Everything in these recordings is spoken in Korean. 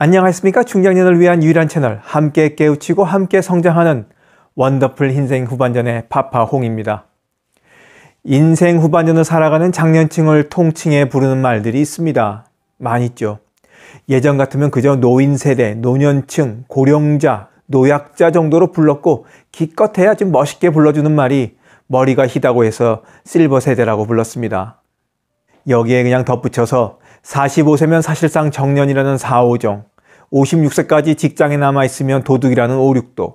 안녕하십니까? 중장년을 위한 유일한 채널 함께 깨우치고 함께 성장하는 원더풀 인생 후반전의 파파홍입니다. 인생 후반전을 살아가는 장년층을 통칭해 부르는 말들이 있습니다. 많이 있죠. 예전 같으면 그저 노인 세대, 노년층, 고령자, 노약자 정도로 불렀고 기껏해야 좀 멋있게 불러주는 말이 머리가 희다고 해서 실버 세대라고 불렀습니다. 여기에 그냥 덧붙여서 45세면 사실상 정년이라는 4, 5종, 56세까지 직장에 남아있으면 도둑이라는 5, 6도,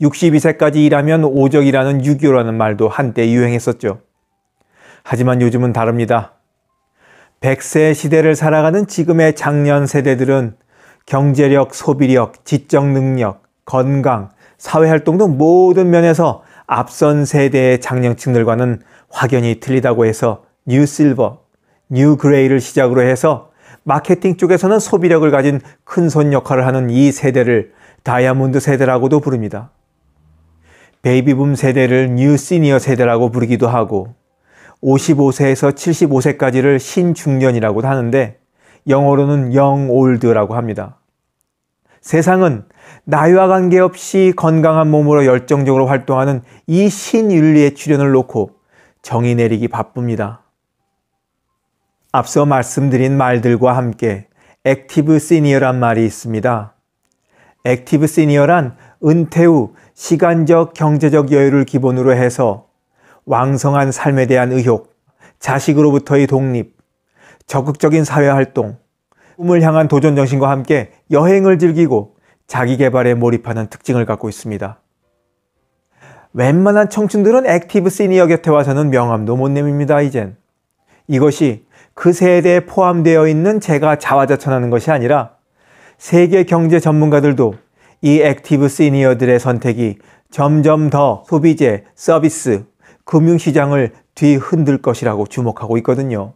62세까지 일하면 5적이라는 6.25라는 말도 한때 유행했었죠. 하지만 요즘은 다릅니다. 100세 시대를 살아가는 지금의 장년 세대들은 경제력, 소비력, 지적 능력, 건강, 사회활동 등 모든 면에서 앞선 세대의 장년층들과는 확연히 틀리다고 해서 뉴실버, 뉴 그레이를 시작으로 해서 마케팅 쪽에서는 소비력을 가진 큰 손 역할을 하는 이 세대를 다이아몬드 세대라고도 부릅니다. 베이비붐 세대를 뉴 시니어 세대라고 부르기도 하고 55세에서 75세까지를 신중년이라고도 하는데 영어로는 영올드라고 합니다. 세상은 나이와 관계없이 건강한 몸으로 열정적으로 활동하는 이 신윤리의 출현을 놓고 정의 내리기 바쁩니다. 앞서 말씀드린 말들과 함께 액티브 시니어란 말이 있습니다. 액티브 시니어란 은퇴 후 시간적 경제적 여유를 기본으로 해서 왕성한 삶에 대한 의욕, 자식으로부터의 독립, 적극적인 사회활동, 꿈을 향한 도전정신과 함께 여행을 즐기고 자기개발에 몰입하는 특징을 갖고 있습니다. 웬만한 청춘들은 액티브 시니어 곁에 와서는 명함도 못 내밉니다, 이젠. 이것이 그 세대에 포함되어 있는 제가 자화자찬하는 것이 아니라 세계 경제 전문가들도 이 액티브 시니어들의 선택이 점점 더 소비재, 서비스, 금융시장을 뒤흔들 것이라고 주목하고 있거든요.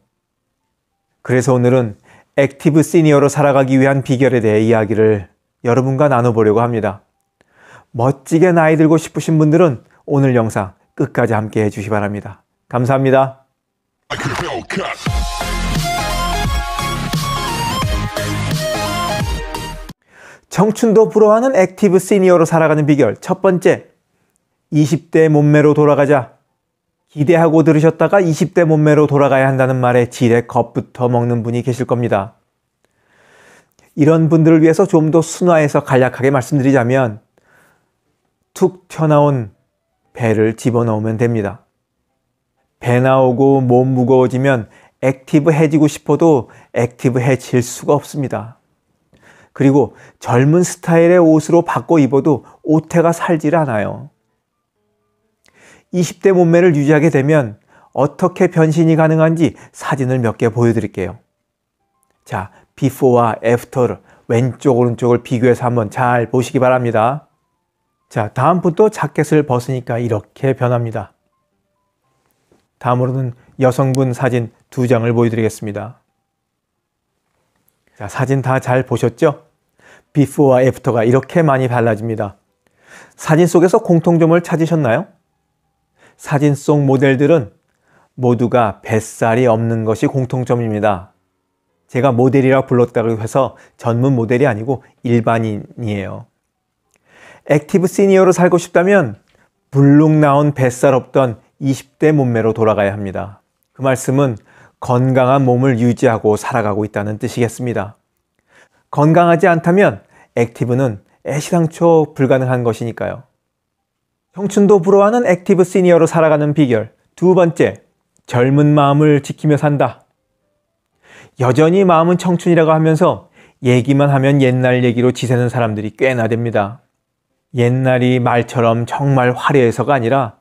그래서 오늘은 액티브 시니어로 살아가기 위한 비결에 대해 이야기를 여러분과 나눠보려고 합니다. 멋지게 나이 들고 싶으신 분들은 오늘 영상 끝까지 함께 해주시 바랍니다. 감사합니다. 청춘도 부러워하는 액티브 시니어로 살아가는 비결 첫 번째 20대 몸매로 돌아가자 기대하고 들으셨다가 20대 몸매로 돌아가야 한다는 말에 지레 겁부터 먹는 분이 계실 겁니다. 이런 분들을 위해서 좀 더 순화해서 간략하게 말씀드리자면 툭 튀어나온 배를 집어넣으면 됩니다. 배 나오고 몸 무거워지면 액티브해지고 싶어도 액티브해질 수가 없습니다. 그리고 젊은 스타일의 옷으로 바꿔 입어도 오태가 살질 않아요. 20대 몸매를 유지하게 되면 어떻게 변신이 가능한지 사진을 몇 개 보여드릴게요. 자, 비포와 애프터를 왼쪽 오른쪽을 비교해서 한번 잘 보시기 바랍니다. 자, 다음 분또 자켓을 벗으니까 이렇게 변합니다. 다음으로는 여성분 사진 두 장을 보여드리겠습니다. 자, 사진 다 잘 보셨죠? 비포와 애프터가 이렇게 많이 달라집니다. 사진 속에서 공통점을 찾으셨나요? 사진 속 모델들은 모두가 뱃살이 없는 것이 공통점입니다. 제가 모델이라 불렀다고 해서 전문 모델이 아니고 일반인이에요. 액티브 시니어로 살고 싶다면 불룩 나온 뱃살 없던 20대 몸매로 돌아가야 합니다. 그 말씀은 건강한 몸을 유지하고 살아가고 있다는 뜻이겠습니다. 건강하지 않다면 액티브는 애시당초 불가능한 것이니까요. 청춘도 불어하는 액티브 시니어로 살아가는 비결 두 번째, 젊은 마음을 지키며 산다. 여전히 마음은 청춘이라고 하면서 얘기만 하면 옛날 얘기로 지새는 사람들이 꽤나 됩니다. 옛날이 말처럼 정말 화려해서가 아니라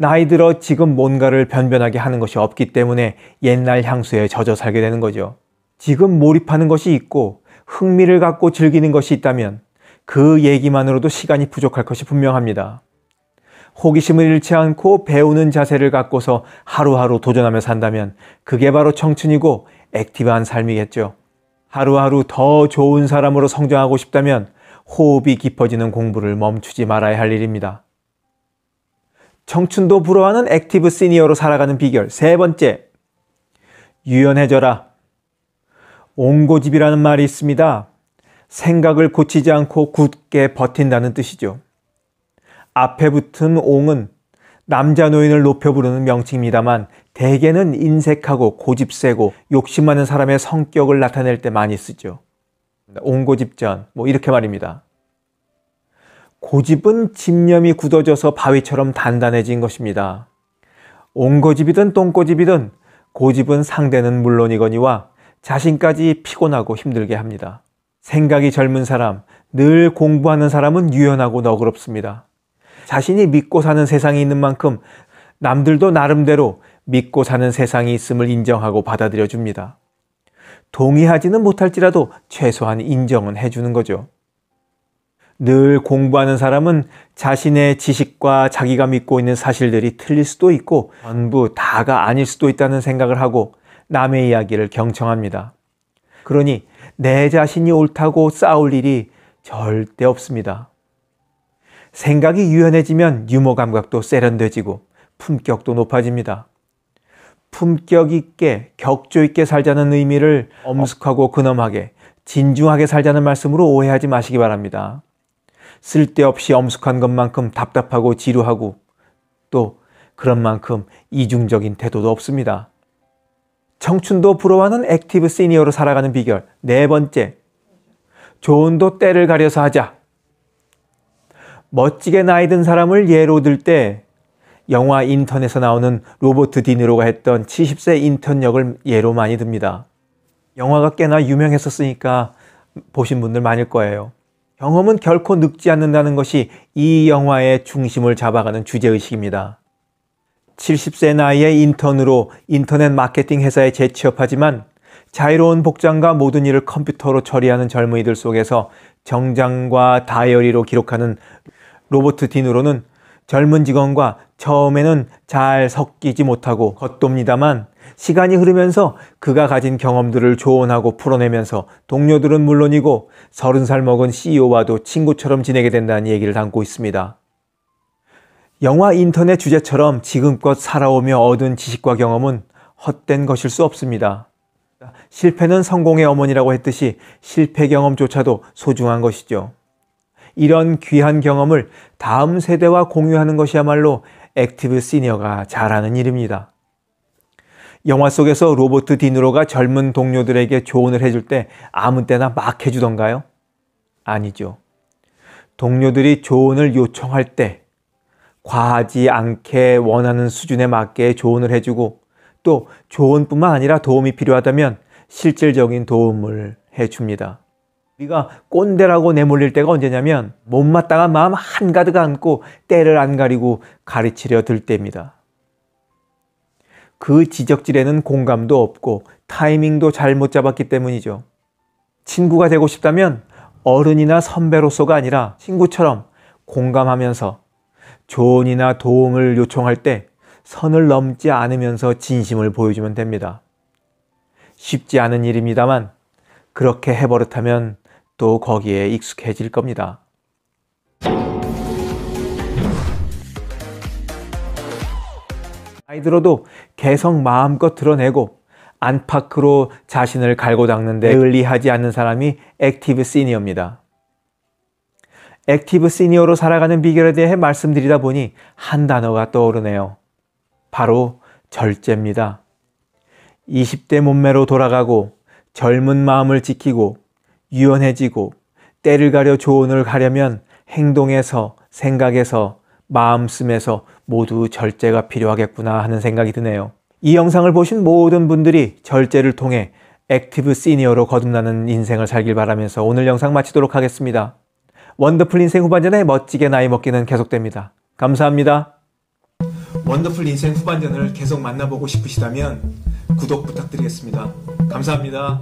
나이 들어 지금 뭔가를 변변하게 하는 것이 없기 때문에 옛날 향수에 젖어 살게 되는 거죠. 지금 몰입하는 것이 있고 흥미를 갖고 즐기는 것이 있다면 그 얘기만으로도 시간이 부족할 것이 분명합니다. 호기심을 잃지 않고 배우는 자세를 갖고서 하루하루 도전하며 산다면 그게 바로 청춘이고 액티브한 삶이겠죠. 하루하루 더 좋은 사람으로 성장하고 싶다면 호흡이 깊어지는 공부를 멈추지 말아야 할 일입니다. 청춘도 불어하는 액티브 시니어로 살아가는 비결 세 번째, 유연해져라. 옹고집이라는 말이 있습니다. 생각을 고치지 않고 굳게 버틴다는 뜻이죠. 앞에 붙은 옹은 남자 노인을 높여 부르는 명칭입니다만 대개는 인색하고 고집 세고 욕심 많은 사람의 성격을 나타낼 때 많이 쓰죠. 옹고집전, 뭐 이렇게 말입니다. 고집은 집념이 굳어져서 바위처럼 단단해진 것입니다. 온고집이든 똥고집이든 고집은 상대는 물론이거니와 자신까지 피곤하고 힘들게 합니다. 생각이 젊은 사람, 늘 공부하는 사람은 유연하고 너그럽습니다. 자신이 믿고 사는 세상이 있는 만큼 남들도 나름대로 믿고 사는 세상이 있음을 인정하고 받아들여 줍니다. 동의하지는 못할지라도 최소한 인정은 해주는 거죠. 늘 공부하는 사람은 자신의 지식과 자기가 믿고 있는 사실들이 틀릴 수도 있고 전부 다가 아닐 수도 있다는 생각을 하고 남의 이야기를 경청합니다. 그러니 내 자신이 옳다고 싸울 일이 절대 없습니다. 생각이 유연해지면 유머 감각도 세련돼지고 품격도 높아집니다. 품격 있게 격조 있게 살자는 의미를 엄숙하고 근엄하게 진중하게 살자는 말씀으로 오해하지 마시기 바랍니다. 쓸데없이 엄숙한 것만큼 답답하고 지루하고 또 그런 만큼 이중적인 태도도 없습니다. 청춘도 부러워하는 액티브 시니어로 살아가는 비결 네 번째 조언도 때를 가려서 하자 멋지게 나이 든 사람을 예로 들 때 영화 인턴에서 나오는 로버트 디니로가 했던 70세 인턴 역을 예로 많이 듭니다. 영화가 꽤나 유명했었으니까 보신 분들 많을 거예요. 경험은 결코 늙지 않는다는 것이 이 영화의 중심을 잡아가는 주제의식입니다. 70세 나이에 인턴으로 인터넷 마케팅 회사에 재취업하지만 자유로운 복장과 모든 일을 컴퓨터로 처리하는 젊은이들 속에서 정장과 다이어리로 기록하는 로버트 디으로는 젊은 직원과 처음에는 잘 섞이지 못하고 겉돕니다만 시간이 흐르면서 그가 가진 경험들을 조언하고 풀어내면서 동료들은 물론이고 30살 먹은 CEO와도 친구처럼 지내게 된다는 얘기를 담고 있습니다. 영화 인터넷 주제처럼 지금껏 살아오며 얻은 지식과 경험은 헛된 것일 수 없습니다. 실패는 성공의 어머니라고 했듯이 실패 경험조차도 소중한 것이죠. 이런 귀한 경험을 다음 세대와 공유하는 것이야말로 액티브 시니어가 잘하는 일입니다. 영화 속에서 로버트 디누로가 젊은 동료들에게 조언을 해줄 때 아무 때나 막 해주던가요? 아니죠. 동료들이 조언을 요청할 때 과하지 않게 원하는 수준에 맞게 조언을 해주고 또 조언뿐만 아니라 도움이 필요하다면 실질적인 도움을 해줍니다. 우리가 꼰대라고 내몰릴 때가 언제냐면 못마땅한 마음 한가득 안고 때를 안 가리고 가르치려 들 때입니다. 그 지적질에는 공감도 없고 타이밍도 잘 못 잡았기 때문이죠. 친구가 되고 싶다면 어른이나 선배로서가 아니라 친구처럼 공감하면서 조언이나 도움을 요청할 때 선을 넘지 않으면서 진심을 보여주면 됩니다. 쉽지 않은 일입니다만 그렇게 해버릇하면 또 거기에 익숙해질 겁니다. 나이 들어도 개성 마음껏 드러내고 안팎으로 자신을 갈고 닦는데 의리하지 않는 사람이 액티브 시니어입니다. 액티브 시니어로 살아가는 비결에 대해 말씀드리다 보니 한 단어가 떠오르네요. 바로 절제입니다. 20대 몸매로 돌아가고 젊은 마음을 지키고 유연해지고 때를 가려 조언을 가려면 행동에서 생각에서 마음씀에서 모두 절제가 필요하겠구나 하는 생각이 드네요. 이 영상을 보신 모든 분들이 절제를 통해 액티브 시니어로 거듭나는 인생을 살길 바라면서 오늘 영상 마치도록 하겠습니다. 원더풀 인생 후반전에 멋지게 나이 먹기는 계속됩니다. 감사합니다. 원더풀 인생 후반전을 계속 만나보고 싶으시다면 구독 부탁드리겠습니다. 감사합니다.